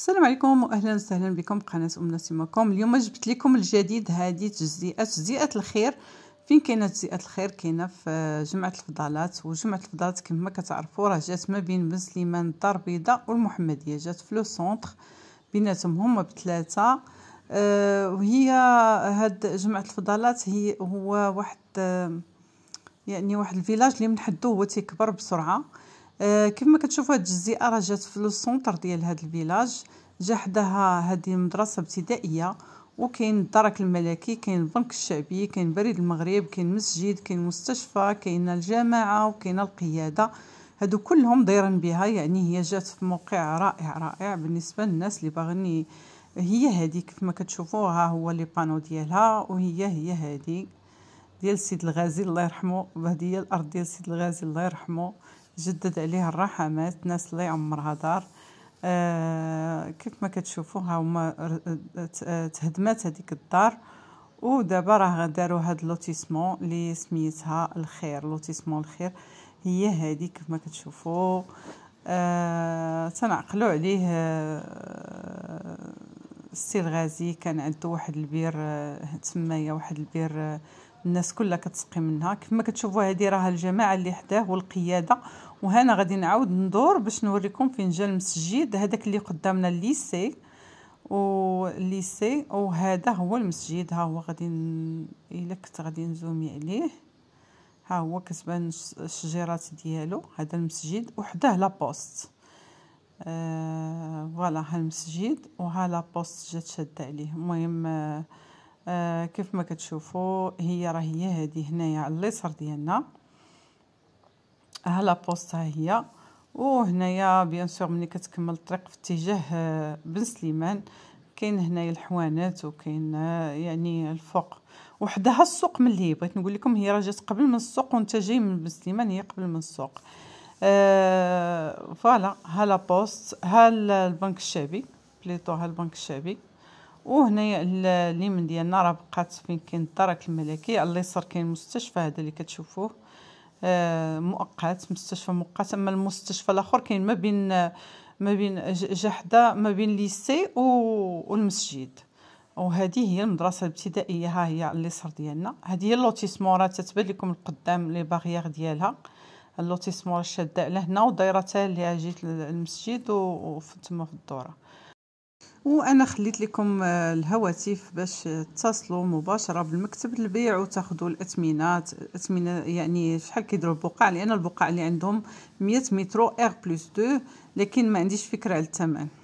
السلام عليكم واهلا وسهلا بكم في ام نسيمه كوم اليوم جبت لكم الجديد هذه تجزئه تجزئه الخير فين كاينه تجزئه الخير كاينه في جمعه الفضالات وجمعه الفضالات كما كتعرفوا راه جات ما بين بن سليمان الدار البيضاء والمحمديه جات في لو سونتر بيناتهم هما بثلاثه أه وهي هاد جمعه الفضالات هي هو واحد آه، يعني واحد الفيلاج اللي من حدو هو تيكبر بسرعه آه كما كتشوفوا هاد الجزيئه راه جات في لو سونتر ديال هاد الفيلاج جا حداها هادي مدرسه ابتدائيه وكاين الدرك الملكي كاين البنك الشعبي كاين بريد المغرب كاين مسجد كاين مستشفى كاين الجامعه وكاين القياده هادو كلهم دايرين بها يعني هي جات في موقع رائع رائع بالنسبه للناس اللي باغيني هي هذه كيف ما كتشوفوا ها هو لي بانو ديالها وهي هي هذه ديال سيد الغازي الله يرحمه هذه هي الارض ديال سيد الغازي الله يرحمه جدد عليها الراحة مات ناس الله عمرها دار آه كيف ما كتشوفوا ها هما تهدمات هذيك الدار ودابا راه داروا هاد لوتيسمون اللي سميتها الخير لوتيسمون الخير هي هذه كيف ما كتشوفوا آه تنعقلوا عليه آه السي الغازي كان عنده واحد البير آه تمايا واحد البير آه الناس كلها كتسقي منها كما كتشوفوا هذه راها الجماعه اللي حداه والقياده وهنا غادي نعاود ندور باش نوريكم فين جا المسجد هذاك اللي قدامنا الليسي والليسي وهذا هو المسجد ها هو غادي الا كنت غادي نزومي عليه ها هو كتبان الشجيرات ديالو هذا المسجد وحده لابوست آه فوالا ها المسجد وها لابوست جات شاده عليه المهم آه آه كيف ما كتشوفوا هي هي هذه هنايا على اليسار ديالنا ها لابوست ها هي وهنايا بيان سور ملي كتكمل الطريق في اتجاه آه، بن سليمان كاين هنايا الحوانات وكاين آه، يعني الفوق وحدها السوق من اللي بغيت نقول لكم هي راه جات قبل من السوق وانت جاي من بن سليمان هي قبل من السوق آه فوالا ها لابوست ها البنك الشعبي بليطو ها البنك الشعبي وهنايا اليمن ديالنا راه بقات فين كاين الدرك الملكي على اليسار كاين المستشفى هذا اللي كتشوفوه آه، مؤقت مستشفى مؤقت اما المستشفى الاخر كاين ما بين ما بين جحده ما بين ليسي و والمسجد وهذه هي المدرسه الابتدائيه ها هي على اليسار ديالنا هذه هي اللوتيسمون راه تتبان لكم القدام لي باغيير ديالها اللوتيسمون شاده على هنا ودايره تاع اللي جيت المسجد تما في الدوره وانا خليت لكم آه، الهواتف باش تتصلوا مباشره بالمكتب للبيع وتاخذوا الاثمنات الاثمنه يعني شحال كيديروا البقع لان البقع اللي عندهم 100 مترو ار بلس 2 لكن ما عنديش فكره على الثمن